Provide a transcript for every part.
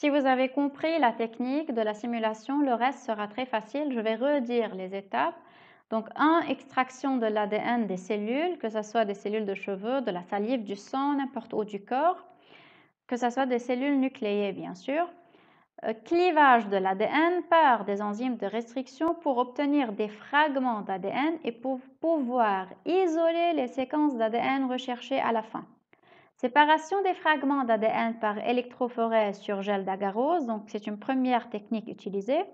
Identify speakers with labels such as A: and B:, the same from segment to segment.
A: Si vous avez compris la technique de la simulation, le reste sera très facile. Je vais redire les étapes. Donc 1, extraction de l'ADN des cellules, que ce soit des cellules de cheveux, de la salive, du sang, n'importe où du corps, que ce soit des cellules nucléées bien sûr. Euh, clivage de l'ADN par des enzymes de restriction pour obtenir des fragments d'ADN et pour pouvoir isoler les séquences d'ADN recherchées à la fin. Séparation des fragments d'ADN par électrophorèse sur gel d'agarose, donc c'est une première technique utilisée.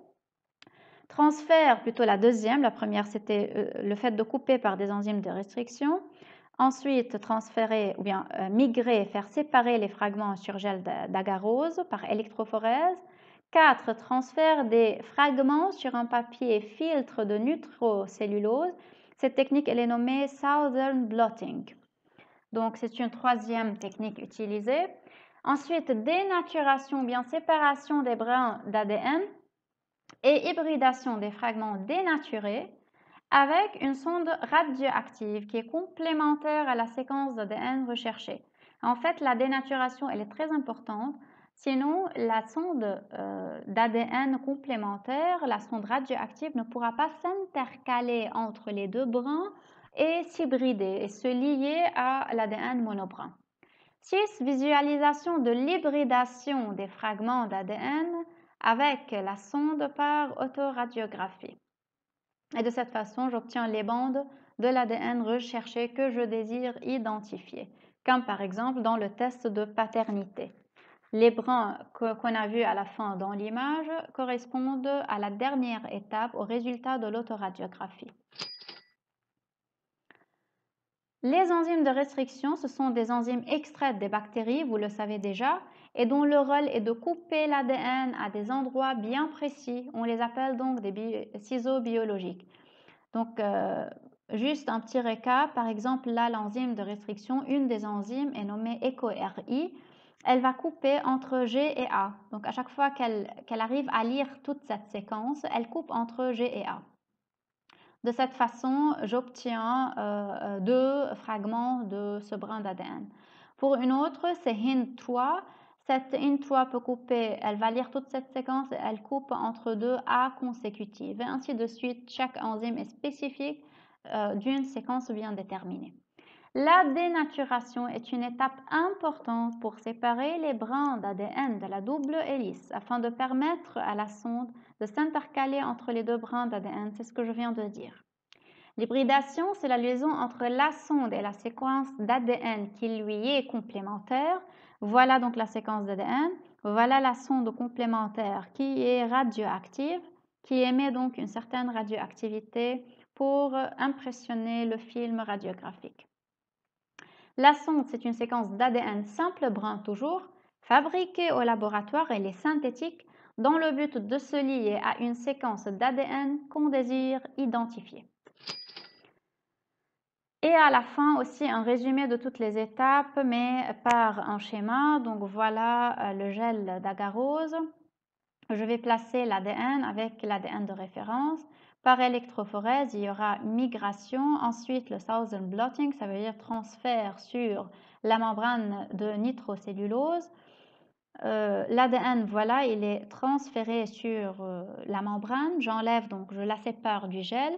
A: Transfert, plutôt la deuxième, la première c'était euh, le fait de couper par des enzymes de restriction. Ensuite, transférer ou bien euh, migrer, faire séparer les fragments sur gel d'agarose par électrophorèse. 4. Transfert des fragments sur un papier filtre de nutrocellulose. Cette technique, elle est nommée Southern Blotting. Donc, c'est une troisième technique utilisée. Ensuite, dénaturation bien séparation des brins d'ADN et hybridation des fragments dénaturés avec une sonde radioactive qui est complémentaire à la séquence d'ADN recherchée. En fait, la dénaturation, elle est très importante. Sinon, la sonde euh, d'ADN complémentaire, la sonde radioactive, ne pourra pas s'intercaler entre les deux brins et s'hybrider et se lier à l'ADN monobran. 6. Visualisation de l'hybridation des fragments d'ADN avec la sonde par autoradiographie. Et de cette façon, j'obtiens les bandes de l'ADN recherché que je désire identifier, comme par exemple dans le test de paternité. Les brins qu'on a vus à la fin dans l'image correspondent à la dernière étape au résultat de l'autoradiographie. Les enzymes de restriction, ce sont des enzymes extraites des bactéries, vous le savez déjà, et dont le rôle est de couper l'ADN à des endroits bien précis. On les appelle donc des ciseaux biologiques. Donc, euh, juste un petit récap, par exemple, là, l'enzyme de restriction, une des enzymes est nommée ECORI. Elle va couper entre G et A. Donc, à chaque fois qu'elle arrive à lire toute cette séquence, elle coupe entre G et A. De cette façon, j'obtiens euh, euh, deux fragments de ce brin d'ADN. Pour une autre, c'est hin 3 Cette hin 3 peut couper, elle va lire toute cette séquence et elle coupe entre deux A consécutives. Et ainsi de suite, chaque enzyme est spécifique euh, d'une séquence bien déterminée. La dénaturation est une étape importante pour séparer les brins d'ADN de la double hélice afin de permettre à la sonde de s'intercaler entre les deux brins d'ADN, c'est ce que je viens de dire. L'hybridation, c'est la liaison entre la sonde et la séquence d'ADN qui lui est complémentaire. Voilà donc la séquence d'ADN, voilà la sonde complémentaire qui est radioactive, qui émet donc une certaine radioactivité pour impressionner le film radiographique. La sonde, c'est une séquence d'ADN simple brun toujours, fabriquée au laboratoire, et les synthétiques, dans le but de se lier à une séquence d'ADN qu'on désire identifier. Et à la fin aussi un résumé de toutes les étapes, mais par un schéma. Donc voilà euh, le gel d'agarose je vais placer l'ADN avec l'ADN de référence. Par électrophorèse, il y aura migration, ensuite le Southern blotting, ça veut dire transfert sur la membrane de nitrocellulose. Euh, L'ADN, voilà, il est transféré sur euh, la membrane. J'enlève donc, je la sépare du gel.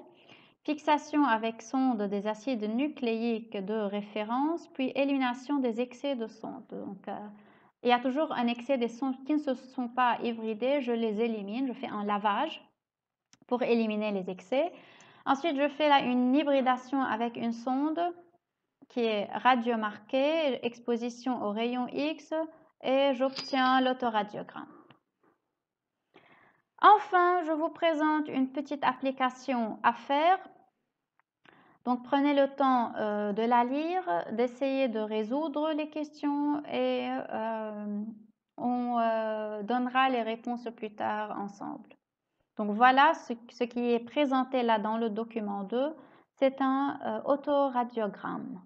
A: Fixation avec sonde des acides nucléiques de référence, puis élimination des excès de sonde. Donc, euh, il y a toujours un excès des sons qui ne se sont pas hybridés, je les élimine, je fais un lavage pour éliminer les excès. Ensuite, je fais là une hybridation avec une sonde qui est radiomarquée, exposition au rayon X et j'obtiens l'autoradiogramme. Enfin, je vous présente une petite application à faire. Donc prenez le temps euh, de la lire, d'essayer de résoudre les questions et euh, donnera les réponses plus tard ensemble. Donc voilà ce, qui est présenté là dans le document 2, c'est un euh, autoradiogramme.